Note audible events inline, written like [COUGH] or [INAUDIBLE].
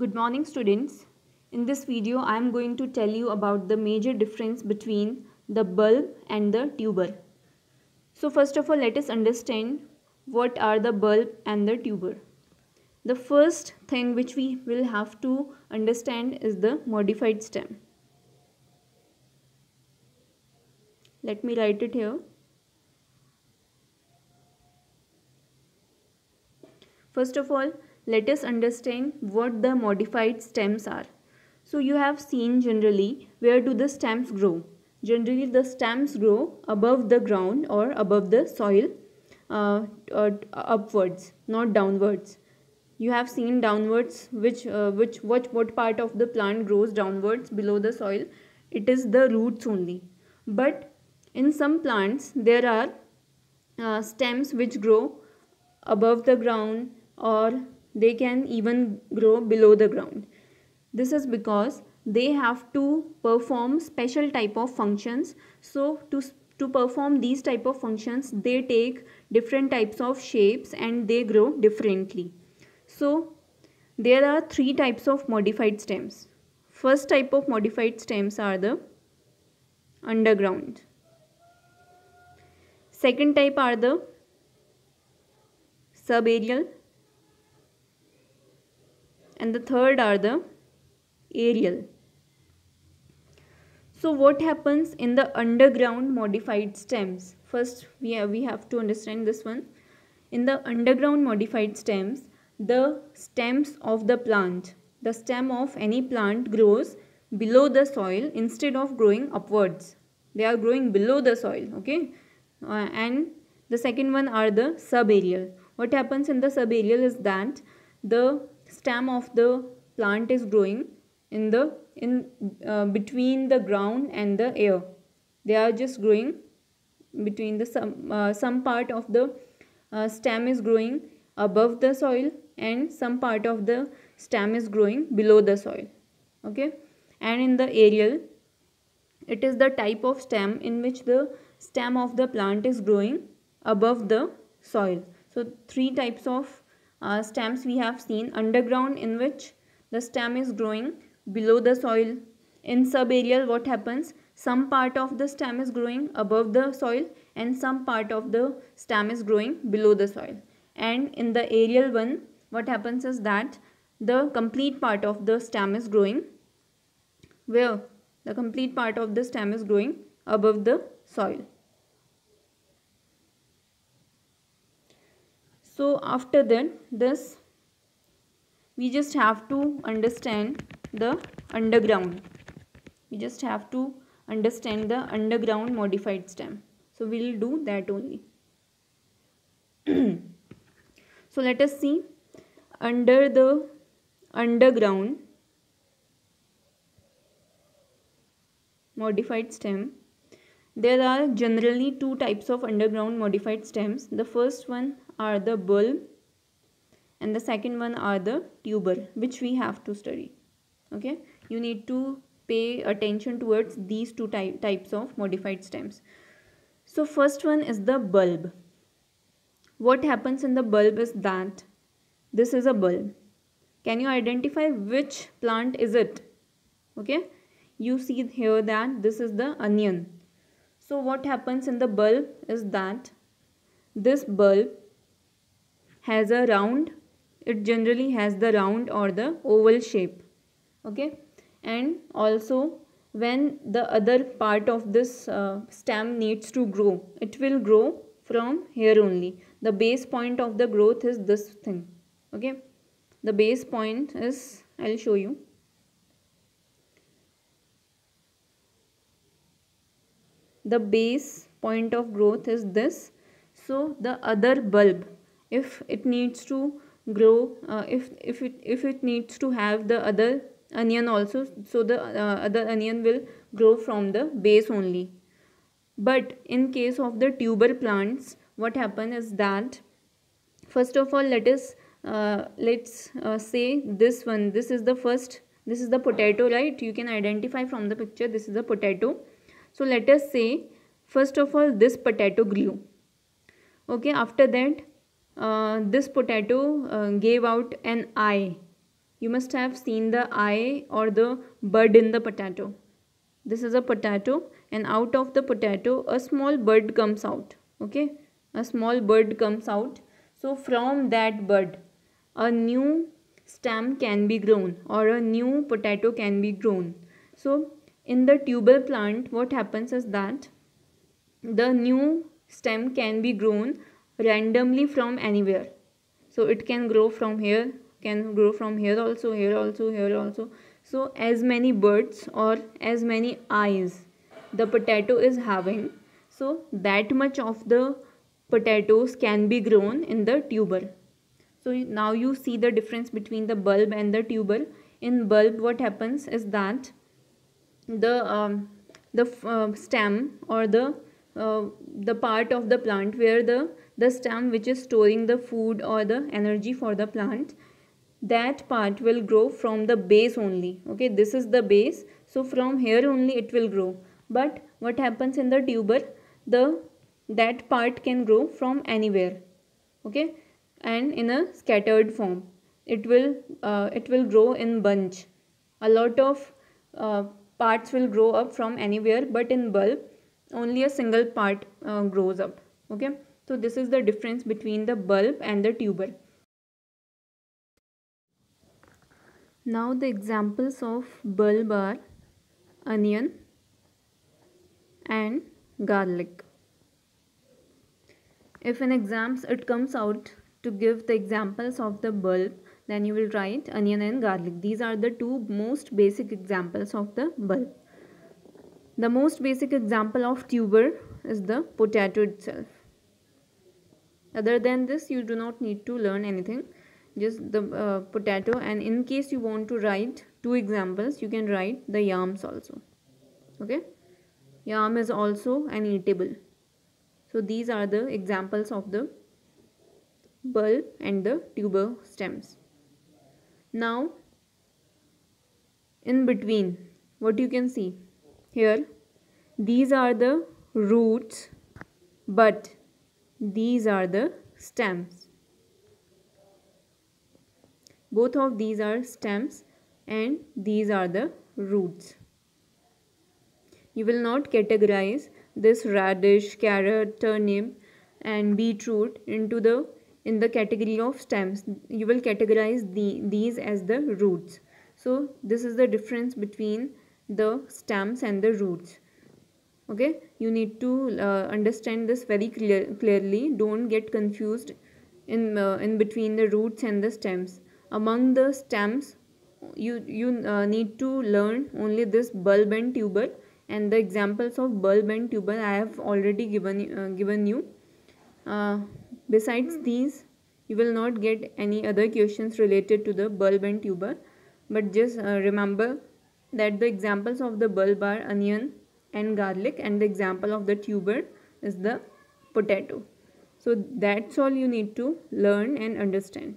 Good morning students. In this video I am going to tell you about the major difference between the bulb and the tuber. So first of all let us understand what are the bulb and the tuber. The first thing which we will have to understand is the modified stem. Let me write it here. First of all, let us understand what the modified stems are. So you have seen generally where do the stems grow. Generally the stems grow above the ground or above the soil uh, uh, upwards not downwards. You have seen downwards which, uh, which what, what part of the plant grows downwards below the soil. It is the roots only. But in some plants there are uh, stems which grow above the ground or they can even grow below the ground. This is because they have to perform special type of functions. So to, to perform these type of functions, they take different types of shapes and they grow differently. So there are three types of modified stems. First type of modified stems are the underground. Second type are the aerial and the third are the aerial. So what happens in the underground modified stems? First we have, we have to understand this one. In the underground modified stems, the stems of the plant, the stem of any plant grows below the soil instead of growing upwards. They are growing below the soil, okay? Uh, and the second one are the subaerial. What happens in the subaerial is that the stem of the plant is growing in the in uh, between the ground and the air they are just growing between the some uh, some part of the uh, stem is growing above the soil and some part of the stem is growing below the soil okay and in the aerial it is the type of stem in which the stem of the plant is growing above the soil so three types of uh, stems we have seen underground in which the stem is growing below the soil in subaerial what happens some part of the stem is growing above the soil and some part of the stem is growing below the soil and in the aerial one what happens is that the complete part of the stem is growing where the complete part of the stem is growing above the soil so after that this we just have to understand the underground we just have to understand the underground modified stem so we will do that only [CLEARS THROAT] so let us see under the underground modified stem there are generally two types of underground modified stems the first one are the bulb and the second one are the tuber which we have to study okay you need to pay attention towards these two types of modified stems so first one is the bulb what happens in the bulb is that this is a bulb can you identify which plant is it okay you see here that this is the onion so what happens in the bulb is that this bulb has a round it generally has the round or the oval shape okay and also when the other part of this uh, stem needs to grow it will grow from here only the base point of the growth is this thing okay the base point is i'll show you the base point of growth is this so the other bulb if it needs to grow uh, if if it if it needs to have the other onion also so the uh, other onion will grow from the base only but in case of the tuber plants what happens is that first of all let us uh, let's uh, say this one this is the first this is the potato right you can identify from the picture this is the potato so let us say first of all this potato grew okay after that uh, this potato uh, gave out an eye. You must have seen the eye or the bud in the potato. This is a potato and out of the potato a small bud comes out. Okay, a small bud comes out. So from that bud a new stem can be grown or a new potato can be grown. So in the tuber plant what happens is that the new stem can be grown randomly from anywhere so it can grow from here can grow from here also here also here also so as many birds or as many eyes the potato is having so that much of the potatoes can be grown in the tuber so now you see the difference between the bulb and the tuber in bulb what happens is that the um, the uh, stem or the uh, the part of the plant where the the stem which is storing the food or the energy for the plant that part will grow from the base only okay this is the base so from here only it will grow but what happens in the tuber the that part can grow from anywhere okay and in a scattered form it will uh, it will grow in bunch a lot of uh, parts will grow up from anywhere but in bulb only a single part uh, grows up okay so this is the difference between the bulb and the tuber now the examples of bulb are onion and garlic if in exams it comes out to give the examples of the bulb then you will write onion and garlic these are the two most basic examples of the bulb the most basic example of tuber is the potato itself. Other than this, you do not need to learn anything. Just the uh, potato and in case you want to write two examples, you can write the yams also. Okay. Yam is also an eatable. So these are the examples of the bulb and the tuber stems. Now, in between, what you can see? here these are the roots but these are the stems both of these are stems and these are the roots you will not categorize this radish carrot turnip and beetroot into the in the category of stems you will categorize the, these as the roots so this is the difference between the stems and the roots okay you need to uh, understand this very clear, clearly don't get confused in uh, in between the roots and the stems among the stems you you uh, need to learn only this bulb and tuber and the examples of bulb and tuber i have already given uh, given you uh, besides these you will not get any other questions related to the bulb and tuber but just uh, remember that the examples of the bulb are onion and garlic and the example of the tuber is the potato. So that's all you need to learn and understand.